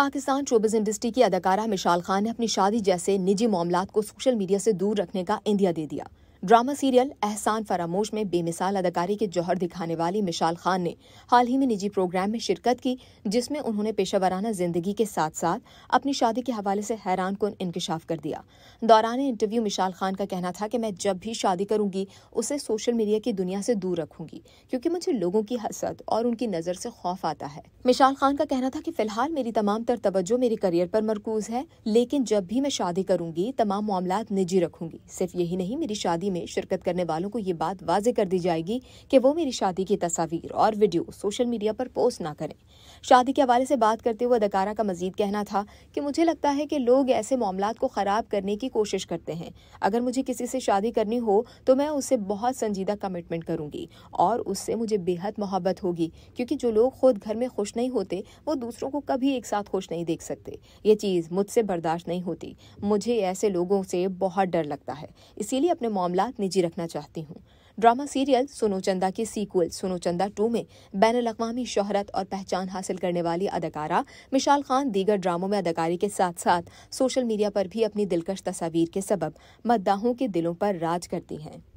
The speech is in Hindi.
पाकिस्तान शोबिज इंडस्ट्री की अदाकारा मिशाल खान ने अपनी शादी जैसे निजी मामला को सोशल मीडिया से दूर रखने का इंदिया दे दिया ड्रामा सीरियल एहसान फरामोश में बेमिसाल अदाकारी के जौहर दिखाने वाली मिशाल खान ने हाल ही में निजी प्रोग्राम में शिरकत की जिसमें उन्होंने पेशावराना जिंदगी के साथ साथ अपनी शादी के हवाले से हैरान कन इंकशाफ कर दिया दौरान इंटरव्यू मिशाल खान का कहना था कि मैं जब भी शादी करूंगी उसे सोशल मीडिया की दुनिया से दूर रखूंगी क्योंकि मुझे लोगों की हसद और उनकी नज़र से खौफ आता है मिशाल खान का कहना था कि फिलहाल मेरी तमाम तर तवज्जो मेरे करियर पर मरकूज है लेकिन जब भी मैं शादी करूंगी तमाम मामला निजी रखूंगी सिर्फ यही नहीं मेरी शादी शादी में शिरकत करने वालों को ये बात वाजे कर दी जाएगी कि वो मेरी शादी की तस्वीर और वीडियो सोशल मीडिया पर पोस्ट ना करें शादी के हवाले से बात करते हुए अदाकारा का मजीद कहना था कि मुझे लगता है कि लोग ऐसे मामला को ख़राब करने की कोशिश करते हैं अगर मुझे किसी से शादी करनी हो तो मैं उससे बहुत संजीदा कमिटमेंट करूंगी और उससे मुझे बेहद मोहब्बत होगी क्योंकि जो लोग खुद घर में खुश नहीं होते वो दूसरों को कभी एक साथ खुश नहीं देख सकते ये चीज़ मुझसे बर्दाश्त नहीं होती मुझे ऐसे लोगों से बहुत डर लगता है इसीलिए अपने मामला मामला निजी रखना चाहती हूँ ड्रामा सीरियल सोनो चंदा के सीक्वल सोनो चंदा टू में बैन अवी शोहरत और पहचान हासिल करने वाली अदाकारा मिशाल खान दीगर ड्रामों में अदाकारी के साथ साथ सोशल मीडिया पर भी अपनी दिलकश तस्वीर के सबब मद्दाहों के दिलों पर राज करती हैं